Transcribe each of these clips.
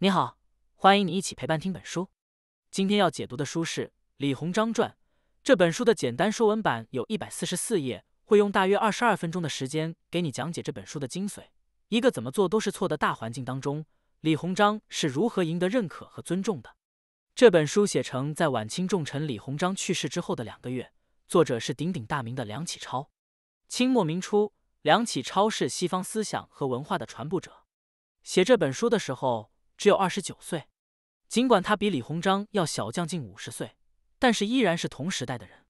你好，欢迎你一起陪伴听本书。今天要解读的书是《李鸿章传》。这本书的简单说文版有一百四十四页，会用大约二十二分钟的时间给你讲解这本书的精髓。一个怎么做都是错的大环境当中，李鸿章是如何赢得认可和尊重的？这本书写成在晚清重臣李鸿章去世之后的两个月，作者是鼎鼎大名的梁启超。清末明初，梁启超是西方思想和文化的传播者。写这本书的时候。只有二十九岁，尽管他比李鸿章要小将近五十岁，但是依然是同时代的人。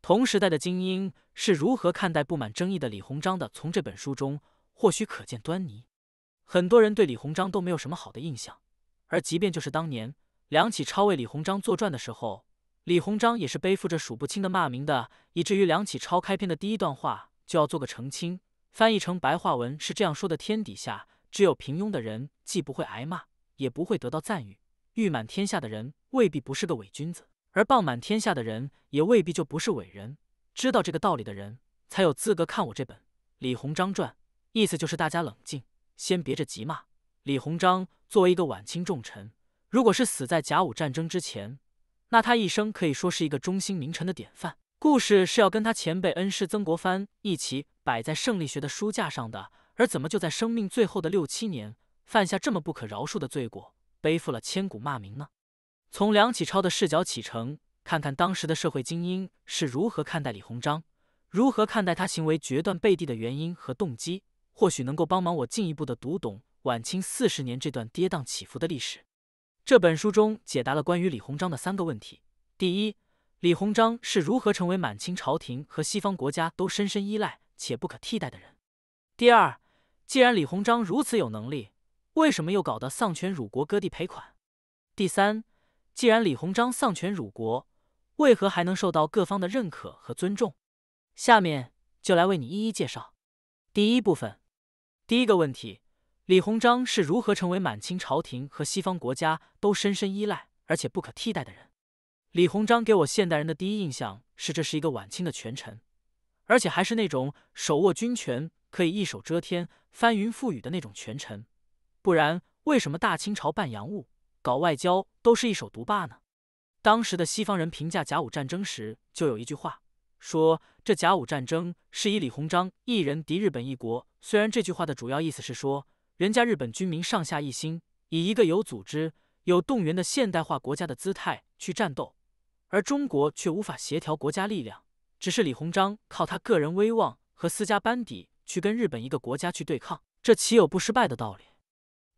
同时代的精英是如何看待不满争议的李鸿章的？从这本书中或许可见端倪。很多人对李鸿章都没有什么好的印象，而即便就是当年梁启超为李鸿章作传的时候，李鸿章也是背负着数不清的骂名的，以至于梁启超开篇的第一段话就要做个澄清，翻译成白话文是这样说的：“天底下只有平庸的人，既不会挨骂。”也不会得到赞誉。誉满天下的人未必不是个伪君子，而谤满天下的人也未必就不是伟人。知道这个道理的人，才有资格看我这本《李鸿章传》。意思就是大家冷静，先别着急骂李鸿章。作为一个晚清重臣，如果是死在甲午战争之前，那他一生可以说是一个忠心名臣的典范。故事是要跟他前辈恩师曾国藩一起摆在胜利学的书架上的。而怎么就在生命最后的六七年？犯下这么不可饶恕的罪过，背负了千古骂名呢？从梁启超的视角启程，看看当时的社会精英是如何看待李鸿章，如何看待他行为决断背地的原因和动机，或许能够帮忙我进一步的读懂晚清四十年这段跌宕起伏的历史。这本书中解答了关于李鸿章的三个问题：第一，李鸿章是如何成为满清朝廷和西方国家都深深依赖且不可替代的人；第二，既然李鸿章如此有能力。为什么又搞得丧权辱国、割地赔款？第三，既然李鸿章丧权辱国，为何还能受到各方的认可和尊重？下面就来为你一一介绍。第一部分，第一个问题：李鸿章是如何成为满清朝廷和西方国家都深深依赖而且不可替代的人？李鸿章给我现代人的第一印象是，这是一个晚清的权臣，而且还是那种手握军权、可以一手遮天、翻云覆雨的那种权臣。不然，为什么大清朝办洋务、搞外交都是一手独霸呢？当时的西方人评价甲午战争时，就有一句话说：“这甲午战争是以李鸿章一人敌日本一国。”虽然这句话的主要意思是说，人家日本军民上下一心，以一个有组织、有动员的现代化国家的姿态去战斗，而中国却无法协调国家力量，只是李鸿章靠他个人威望和私家班底去跟日本一个国家去对抗，这岂有不失败的道理？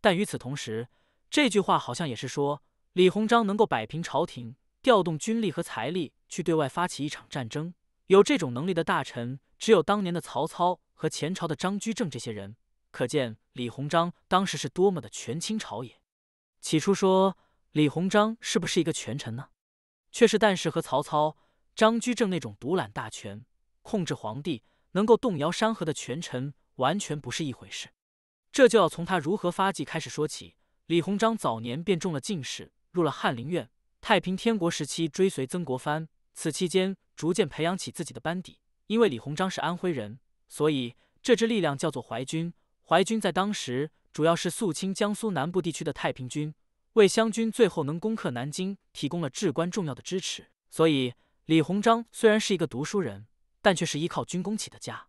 但与此同时，这句话好像也是说李鸿章能够摆平朝廷，调动军力和财力去对外发起一场战争。有这种能力的大臣，只有当年的曹操和前朝的张居正这些人。可见李鸿章当时是多么的权倾朝野。起初说李鸿章是不是一个权臣呢？却是但是和曹操、张居正那种独揽大权、控制皇帝、能够动摇山河的权臣完全不是一回事。这就要从他如何发迹开始说起。李鸿章早年便中了进士，入了翰林院。太平天国时期，追随曾国藩，此期间逐渐培养起自己的班底。因为李鸿章是安徽人，所以这支力量叫做淮军。淮军在当时主要是肃清江苏南部地区的太平军，为湘军最后能攻克南京提供了至关重要的支持。所以，李鸿章虽然是一个读书人，但却是依靠军功起的家。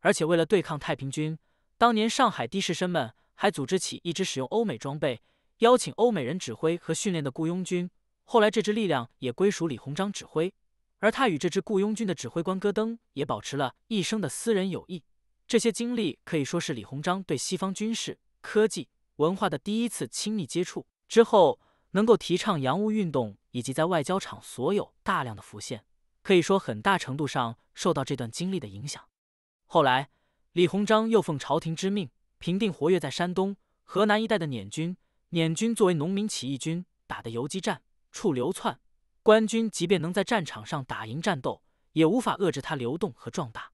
而且，为了对抗太平军。当年上海的士绅们还组织起一支使用欧美装备、邀请欧美人指挥和训练的雇佣军。后来这支力量也归属李鸿章指挥，而他与这支雇佣军的指挥官戈登也保持了一生的私人友谊。这些经历可以说是李鸿章对西方军事、科技、文化的第一次亲密接触。之后能够提倡洋务运动以及在外交场所有大量的浮现，可以说很大程度上受到这段经历的影响。后来。李鸿章又奉朝廷之命平定活跃在山东、河南一带的捻军。捻军作为农民起义军，打的游击战，处流窜。官军即便能在战场上打赢战斗，也无法遏制他流动和壮大。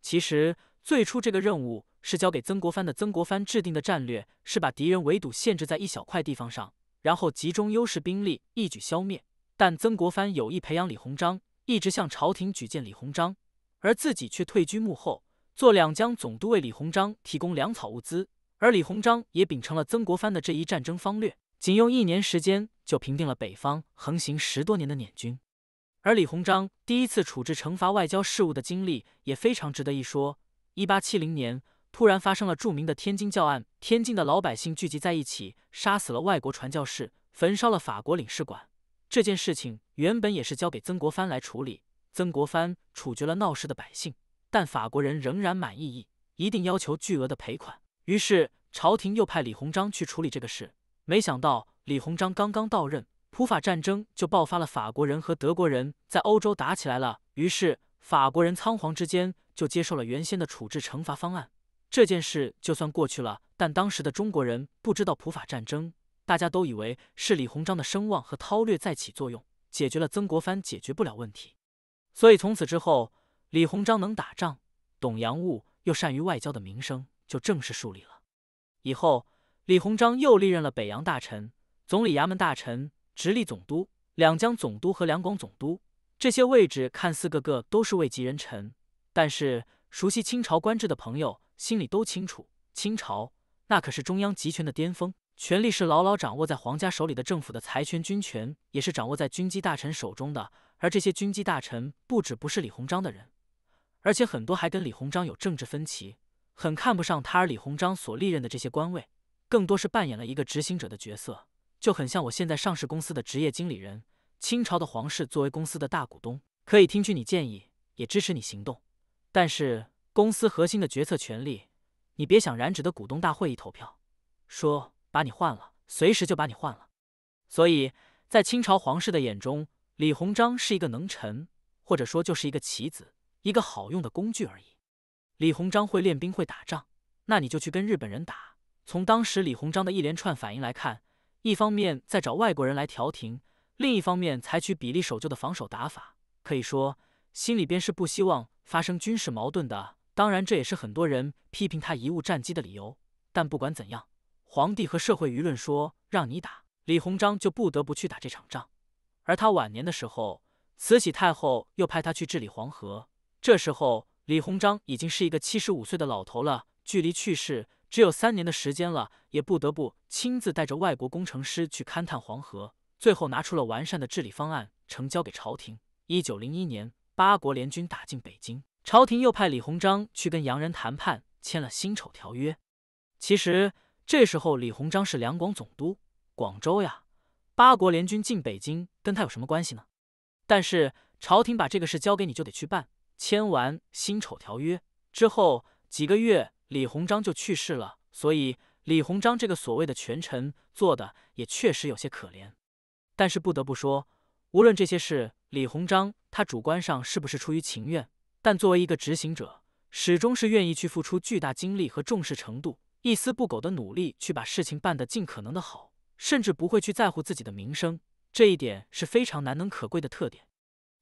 其实，最初这个任务是交给曾国藩的。曾国藩制定的战略是把敌人围堵限制在一小块地方上，然后集中优势兵力一举消灭。但曾国藩有意培养李鸿章，一直向朝廷举荐李鸿章，而自己却退居幕后。做两江总督为李鸿章提供粮草物资，而李鸿章也秉承了曾国藩的这一战争方略，仅用一年时间就平定了北方横行十多年的捻军。而李鸿章第一次处置惩罚外交事务的经历也非常值得一说。一八七零年，突然发生了著名的天津教案，天津的老百姓聚集在一起，杀死了外国传教士，焚烧了法国领事馆。这件事情原本也是交给曾国藩来处理，曾国藩处决了闹事的百姓。但法国人仍然满意，一定要求巨额的赔款。于是朝廷又派李鸿章去处理这个事。没想到李鸿章刚刚到任，普法战争就爆发了，法国人和德国人在欧洲打起来了。于是法国人仓皇之间就接受了原先的处置惩罚方案。这件事就算过去了，但当时的中国人不知道普法战争，大家都以为是李鸿章的声望和韬略在起作用，解决了曾国藩解决不了问题。所以从此之后。李鸿章能打仗、懂洋务，又善于外交的名声就正式树立了。以后，李鸿章又历任了北洋大臣、总理衙门大臣、直隶总督、两江总督和两广总督这些位置，看似个个都是位极人臣，但是熟悉清朝官制的朋友心里都清楚，清朝那可是中央集权的巅峰，权力是牢牢掌握在皇家手里的，政府的财权、军权也是掌握在军机大臣手中的，而这些军机大臣不止不是李鸿章的人。而且很多还跟李鸿章有政治分歧，很看不上他。而李鸿章所历任的这些官位，更多是扮演了一个执行者的角色，就很像我现在上市公司的职业经理人。清朝的皇室作为公司的大股东，可以听取你建议，也支持你行动，但是公司核心的决策权利，你别想染指的。股东大会一投票，说把你换了，随时就把你换了。所以，在清朝皇室的眼中，李鸿章是一个能臣，或者说就是一个棋子。一个好用的工具而已。李鸿章会练兵会打仗，那你就去跟日本人打。从当时李鸿章的一连串反应来看，一方面在找外国人来调停，另一方面采取比例守旧的防守打法，可以说心里边是不希望发生军事矛盾的。当然，这也是很多人批评他贻误战机的理由。但不管怎样，皇帝和社会舆论说让你打，李鸿章就不得不去打这场仗。而他晚年的时候，慈禧太后又派他去治理黄河。这时候，李鸿章已经是一个七十五岁的老头了，距离去世只有三年的时间了，也不得不亲自带着外国工程师去勘探黄河，最后拿出了完善的治理方案，呈交给朝廷。一九零一年，八国联军打进北京，朝廷又派李鸿章去跟洋人谈判，签了《辛丑条约》。其实这时候，李鸿章是两广总督，广州呀，八国联军进北京跟他有什么关系呢？但是朝廷把这个事交给你，就得去办。签完辛丑条约之后几个月，李鸿章就去世了。所以李鸿章这个所谓的权臣做的也确实有些可怜。但是不得不说，无论这些事李鸿章他主观上是不是出于情愿，但作为一个执行者，始终是愿意去付出巨大精力和重视程度，一丝不苟的努力去把事情办得尽可能的好，甚至不会去在乎自己的名声。这一点是非常难能可贵的特点，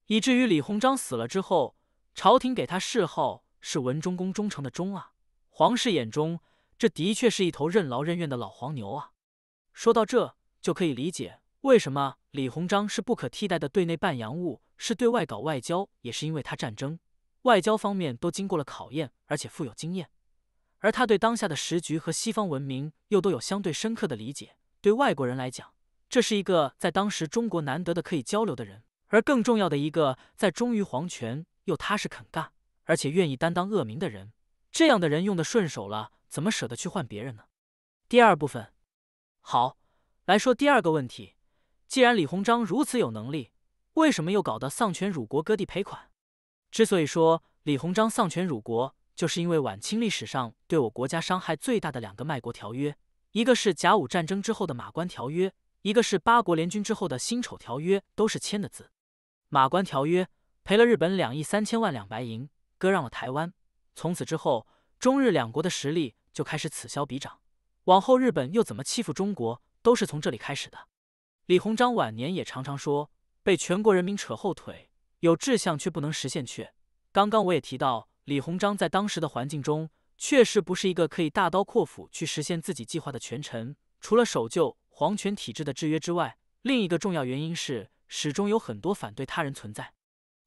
以至于李鸿章死了之后。朝廷给他谥号是文忠公忠诚的忠啊，皇室眼中这的确是一头任劳任怨的老黄牛啊。说到这，就可以理解为什么李鸿章是不可替代的。对内办洋务，是对外搞外交，也是因为他战争、外交方面都经过了考验，而且富有经验。而他对当下的时局和西方文明又都有相对深刻的理解。对外国人来讲，这是一个在当时中国难得的可以交流的人。而更重要的一个，在忠于皇权。又踏实肯干，而且愿意担当恶名的人，这样的人用的顺手了，怎么舍得去换别人呢？第二部分，好来说第二个问题：既然李鸿章如此有能力，为什么又搞得丧权辱国、割地赔款？之所以说李鸿章丧权辱国，就是因为晚清历史上对我国家伤害最大的两个卖国条约，一个是甲午战争之后的《马关条约》，一个是八国联军之后的《辛丑条约》，都是签的字。《马关条约》赔了日本两亿三千万两白银，割让了台湾。从此之后，中日两国的实力就开始此消彼长。往后日本又怎么欺负中国，都是从这里开始的。李鸿章晚年也常常说，被全国人民扯后腿，有志向却不能实现。去。刚刚我也提到，李鸿章在当时的环境中，确实不是一个可以大刀阔斧去实现自己计划的权臣。除了守旧皇权体制的制约之外，另一个重要原因是始终有很多反对他人存在。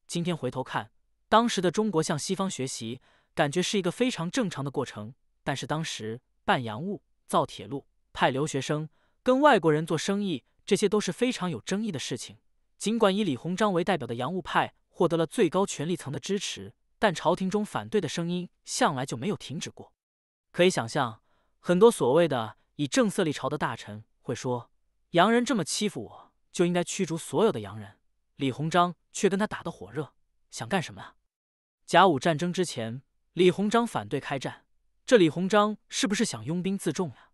今天回头看，当时的中国向西方学习，感觉是一个非常正常的过程。但是当时办洋务、造铁路、派留学生、跟外国人做生意，这些都是非常有争议的事情。尽管以李鸿章为代表的洋务派获得了最高权力层的支持，但朝廷中反对的声音向来就没有停止过。可以想象，很多所谓的以正色立朝的大臣会说：“洋人这么欺负我，就应该驱逐所有的洋人。”李鸿章却跟他打得火热，想干什么啊？甲午战争之前，李鸿章反对开战，这李鸿章是不是想拥兵自重呀？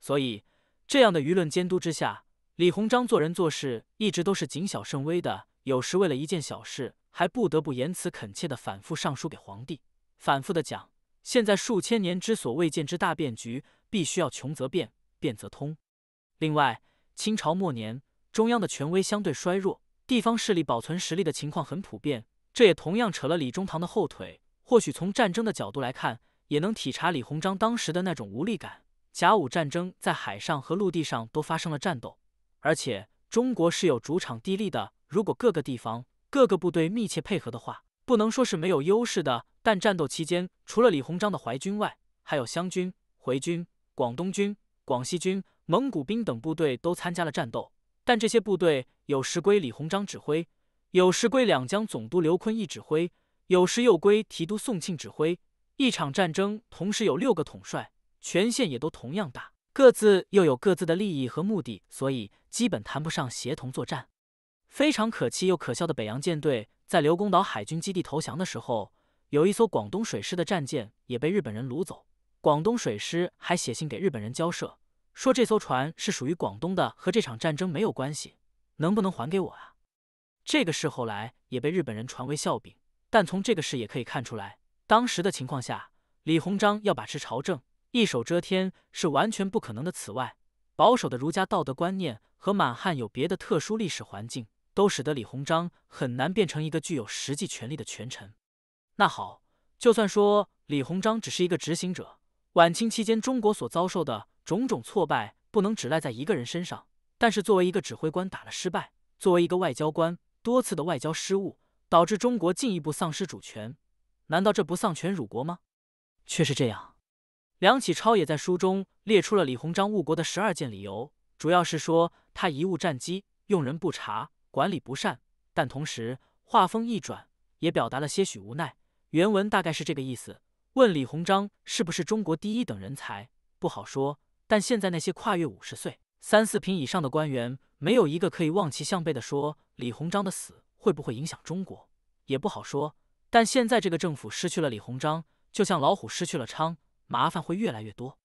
所以，这样的舆论监督之下，李鸿章做人做事一直都是谨小慎微的，有时为了一件小事，还不得不言辞恳切的反复上书给皇帝，反复的讲现在数千年之所未见之大变局，必须要穷则变，变则通。另外，清朝末年，中央的权威相对衰弱。地方势力保存实力的情况很普遍，这也同样扯了李中堂的后腿。或许从战争的角度来看，也能体察李鸿章当时的那种无力感。甲午战争在海上和陆地上都发生了战斗，而且中国是有主场地利的。如果各个地方、各个部队密切配合的话，不能说是没有优势的。但战斗期间，除了李鸿章的淮军外，还有湘军、回军、广东军、广西军、蒙古兵等部队都参加了战斗。但这些部队有时归李鸿章指挥，有时归两江总督刘坤一指挥，有时又归提督宋庆指挥。一场战争同时有六个统帅，权限也都同样大，各自又有各自的利益和目的，所以基本谈不上协同作战。非常可气又可笑的北洋舰队，在刘公岛海军基地投降的时候，有一艘广东水师的战舰也被日本人掳走，广东水师还写信给日本人交涉。说这艘船是属于广东的，和这场战争没有关系，能不能还给我啊？这个事后来也被日本人传为笑柄。但从这个事也可以看出来，当时的情况下，李鸿章要把持朝政，一手遮天是完全不可能的。此外，保守的儒家道德观念和满汉有别的特殊历史环境，都使得李鸿章很难变成一个具有实际权力的权臣。那好，就算说李鸿章只是一个执行者，晚清期间中国所遭受的。种种挫败不能只赖在一个人身上，但是作为一个指挥官打了失败，作为一个外交官多次的外交失误导致中国进一步丧失主权，难道这不丧权辱国吗？却是这样。梁启超也在书中列出了李鸿章误国的十二件理由，主要是说他贻误战机、用人不察、管理不善，但同时话锋一转，也表达了些许无奈。原文大概是这个意思：问李鸿章是不是中国第一等人才？不好说。但现在那些跨越五十岁、三四品以上的官员，没有一个可以望其项背的。说李鸿章的死会不会影响中国，也不好说。但现在这个政府失去了李鸿章，就像老虎失去了昌，麻烦会越来越多。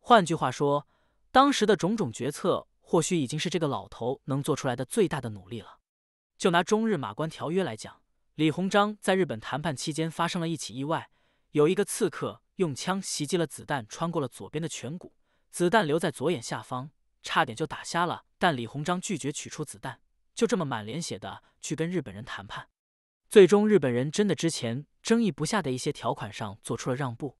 换句话说，当时的种种决策，或许已经是这个老头能做出来的最大的努力了。就拿中日马关条约来讲，李鸿章在日本谈判期间发生了一起意外，有一个刺客用枪袭击了，子弹穿过了左边的颧骨。子弹留在左眼下方，差点就打瞎了。但李鸿章拒绝取出子弹，就这么满脸血的去跟日本人谈判。最终，日本人真的之前争议不下的一些条款上做出了让步。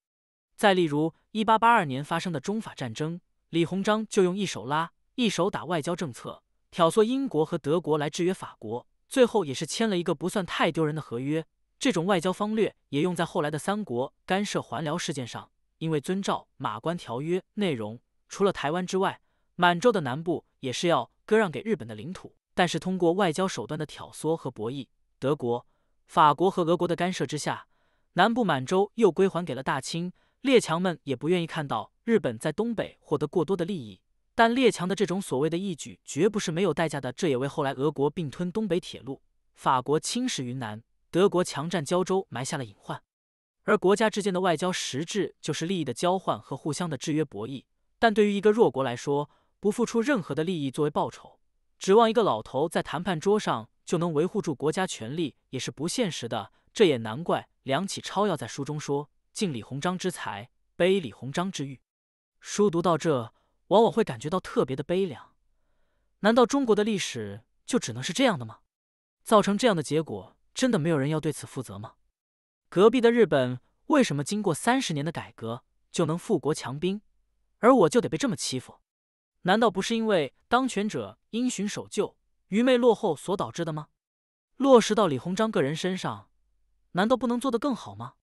再例如，一八八二年发生的中法战争，李鸿章就用一手拉一手打外交政策，挑唆英国和德国来制约法国，最后也是签了一个不算太丢人的合约。这种外交方略也用在后来的三国干涉还辽事件上。因为遵照《马关条约》内容，除了台湾之外，满洲的南部也是要割让给日本的领土。但是通过外交手段的挑唆和博弈，德国、法国和俄国的干涉之下，南部满洲又归还给了大清。列强们也不愿意看到日本在东北获得过多的利益。但列强的这种所谓的“义举”，绝不是没有代价的。这也为后来俄国并吞东北铁路、法国侵蚀云南、德国强占胶州埋下了隐患。而国家之间的外交实质就是利益的交换和互相的制约博弈。但对于一个弱国来说，不付出任何的利益作为报酬，指望一个老头在谈判桌上就能维护住国家权力，也是不现实的。这也难怪梁启超要在书中说：“敬李鸿章之才，悲李鸿章之欲。”书读到这，往往会感觉到特别的悲凉。难道中国的历史就只能是这样的吗？造成这样的结果，真的没有人要对此负责吗？隔壁的日本为什么经过三十年的改革就能富国强兵，而我就得被这么欺负？难道不是因为当权者因循守旧、愚昧落后所导致的吗？落实到李鸿章个人身上，难道不能做得更好吗？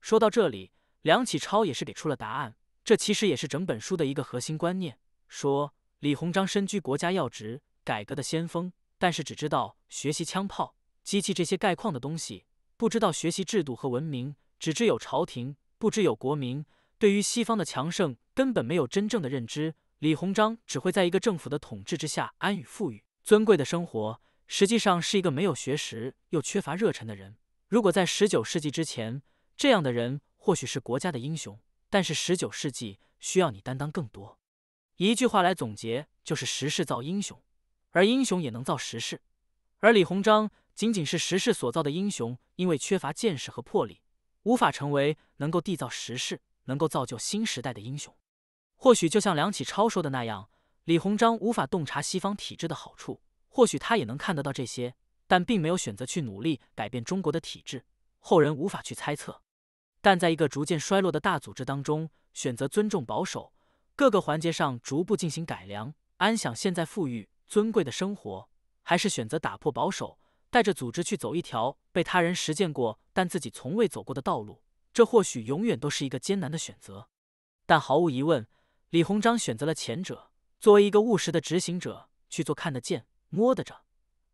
说到这里，梁启超也是给出了答案。这其实也是整本书的一个核心观念：说李鸿章身居国家要职，改革的先锋，但是只知道学习枪炮、机器这些概况的东西。不知道学习制度和文明，只知有朝廷，不知有国民。对于西方的强盛，根本没有真正的认知。李鸿章只会在一个政府的统治之下安于富裕、尊贵的生活。实际上是一个没有学识又缺乏热忱的人。如果在十九世纪之前，这样的人或许是国家的英雄。但是十九世纪需要你担当更多。一句话来总结，就是时势造英雄，而英雄也能造时势。而李鸿章。仅仅是时势所造的英雄，因为缺乏见识和魄力，无法成为能够缔造时势、能够造就新时代的英雄。或许就像梁启超说的那样，李鸿章无法洞察西方体制的好处。或许他也能看得到这些，但并没有选择去努力改变中国的体制。后人无法去猜测。但在一个逐渐衰落的大组织当中，选择尊重保守，各个环节上逐步进行改良，安享现在富裕尊贵的生活，还是选择打破保守？带着组织去走一条被他人实践过但自己从未走过的道路，这或许永远都是一个艰难的选择。但毫无疑问，李鸿章选择了前者。作为一个务实的执行者，去做看得见、摸得着，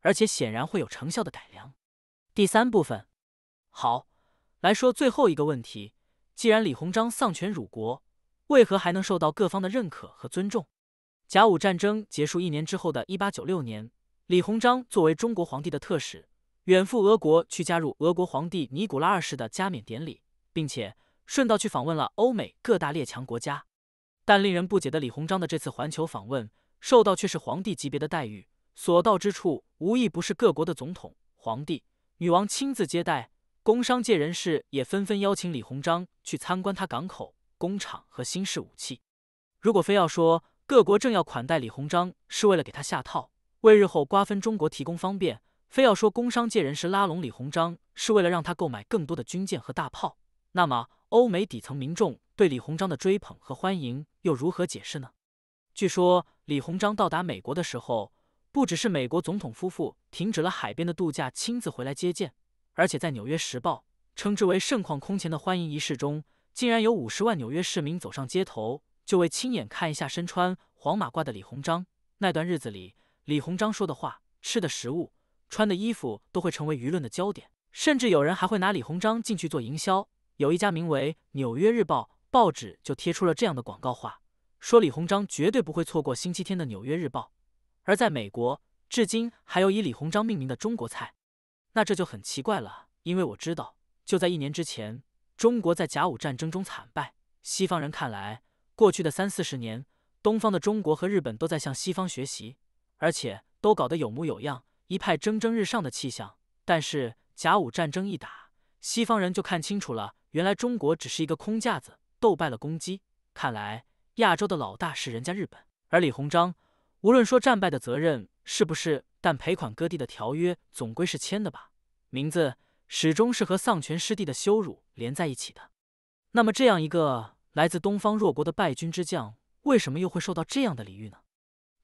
而且显然会有成效的改良。第三部分，好来说最后一个问题：既然李鸿章丧权辱国，为何还能受到各方的认可和尊重？甲午战争结束一年之后的1896年。李鸿章作为中国皇帝的特使，远赴俄国去加入俄国皇帝尼古拉二世的加冕典礼，并且顺道去访问了欧美各大列强国家。但令人不解的，李鸿章的这次环球访问受到却是皇帝级别的待遇，所到之处无一不是各国的总统、皇帝、女王亲自接待，工商界人士也纷纷邀请李鸿章去参观他港口、工厂和新式武器。如果非要说各国正要款待李鸿章是为了给他下套。为日后瓜分中国提供方便。非要说工商界人士拉拢李鸿章是为了让他购买更多的军舰和大炮，那么欧美底层民众对李鸿章的追捧和欢迎又如何解释呢？据说李鸿章到达美国的时候，不只是美国总统夫妇停止了海边的度假，亲自回来接见，而且在《纽约时报》称之为盛况空前的欢迎仪式中，竟然有五十万纽约市民走上街头，就为亲眼看一下身穿黄马褂的李鸿章。那段日子里。李鸿章说的话、吃的食物、穿的衣服都会成为舆论的焦点，甚至有人还会拿李鸿章进去做营销。有一家名为《纽约日报》报纸就贴出了这样的广告话，说李鸿章绝对不会错过星期天的《纽约日报》。而在美国，至今还有以李鸿章命名的中国菜。那这就很奇怪了，因为我知道，就在一年之前，中国在甲午战争中惨败。西方人看来，过去的三四十年，东方的中国和日本都在向西方学习。而且都搞得有模有样，一派蒸蒸日上的气象。但是甲午战争一打，西方人就看清楚了，原来中国只是一个空架子，斗败了公鸡。看来亚洲的老大是人家日本。而李鸿章，无论说战败的责任是不是，但赔款割地的条约总归是签的吧？名字始终是和丧权失地的羞辱连在一起的。那么，这样一个来自东方弱国的败军之将，为什么又会受到这样的礼遇呢？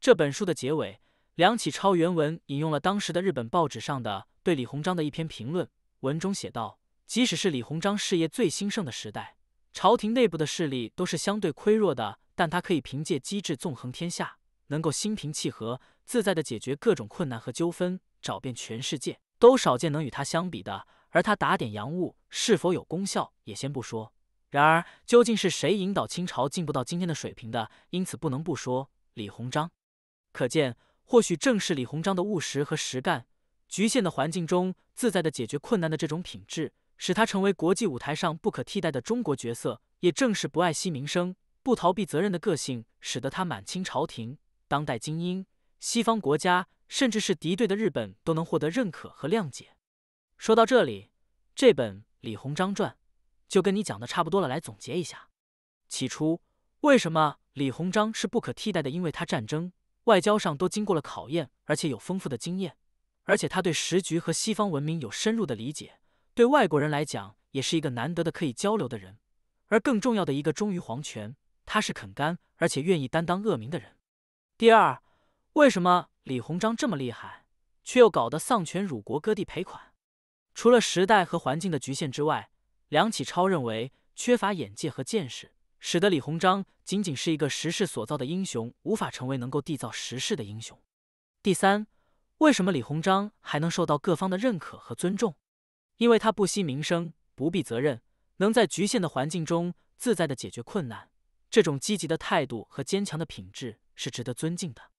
这本书的结尾。梁启超原文引用了当时的日本报纸上的对李鸿章的一篇评论，文中写道：“即使是李鸿章事业最兴盛的时代，朝廷内部的势力都是相对亏弱的，但他可以凭借机智纵横天下，能够心平气和、自在地解决各种困难和纠纷。找遍全世界都少见能与他相比的。而他打点洋务是否有功效，也先不说。然而，究竟是谁引导清朝进步到今天的水平的？因此，不能不说李鸿章。可见。”或许正是李鸿章的务实和实干，局限的环境中自在的解决困难的这种品质，使他成为国际舞台上不可替代的中国角色。也正是不爱惜名声、不逃避责任的个性，使得他满清朝廷、当代精英、西方国家，甚至是敌对的日本都能获得认可和谅解。说到这里，这本《李鸿章传》就跟你讲的差不多了。来总结一下，起初为什么李鸿章是不可替代的？因为他战争。外交上都经过了考验，而且有丰富的经验，而且他对时局和西方文明有深入的理解，对外国人来讲也是一个难得的可以交流的人。而更重要的一个忠于皇权，他是肯干而且愿意担当恶名的人。第二，为什么李鸿章这么厉害，却又搞得丧权辱国、割地赔款？除了时代和环境的局限之外，梁启超认为缺乏眼界和见识。使得李鸿章仅仅是一个时势所造的英雄，无法成为能够缔造时势的英雄。第三，为什么李鸿章还能受到各方的认可和尊重？因为他不惜名声，不避责任，能在局限的环境中自在地解决困难。这种积极的态度和坚强的品质是值得尊敬的。